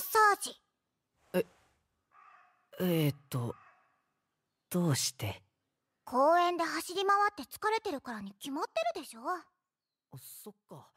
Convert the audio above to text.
ッサージええー、っとどうして公園で走り回って疲れてるからに決まってるでしょそっか